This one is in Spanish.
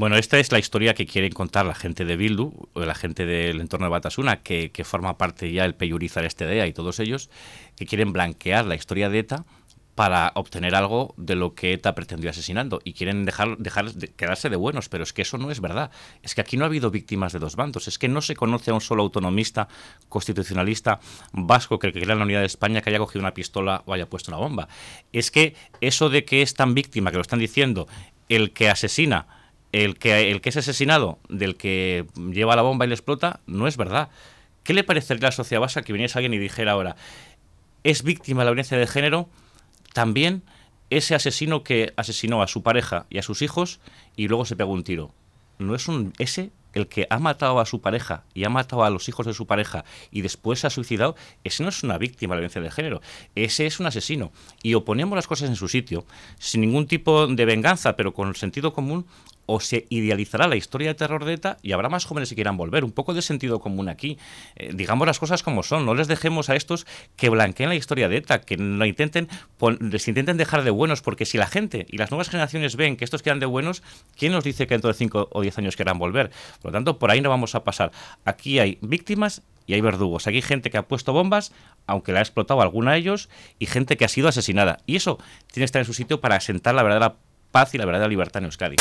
Bueno, esta es la historia que quieren contar la gente de Bildu, la gente del entorno de Batasuna, que, que forma parte ya el Peyurizar este DEA y todos ellos, que quieren blanquear la historia de ETA para obtener algo de lo que ETA pretendió asesinando y quieren dejar, dejar quedarse de buenos, pero es que eso no es verdad. Es que aquí no ha habido víctimas de dos bandos, es que no se conoce a un solo autonomista constitucionalista vasco que crea la unidad de España que haya cogido una pistola o haya puesto una bomba. Es que eso de que es tan víctima, que lo están diciendo, el que asesina el que, el que es asesinado del que lleva la bomba y le explota no es verdad. ¿Qué le parecería a la sociedad vasca que viniese alguien y dijera ahora, es víctima de la violencia de género también ese asesino que asesinó a su pareja y a sus hijos y luego se pegó un tiro? ¿No es un ese el que ha matado a su pareja y ha matado a los hijos de su pareja y después se ha suicidado, ese no es una víctima de la violencia de género, ese es un asesino. Y oponemos las cosas en su sitio, sin ningún tipo de venganza, pero con el sentido común, o se idealizará la historia de terror de ETA y habrá más jóvenes que quieran volver. Un poco de sentido común aquí. Eh, digamos las cosas como son, no les dejemos a estos que blanqueen la historia de ETA, que no intenten, les intenten dejar de buenos, porque si la gente y las nuevas generaciones ven que estos quedan de buenos, ¿quién nos dice que dentro de 5 o 10 años quieran volver? Por lo tanto, por ahí no vamos a pasar. Aquí hay víctimas y hay verdugos. Aquí hay gente que ha puesto bombas, aunque la ha explotado alguna de ellos, y gente que ha sido asesinada. Y eso tiene que estar en su sitio para asentar la verdadera paz y la verdadera libertad en Euskadi.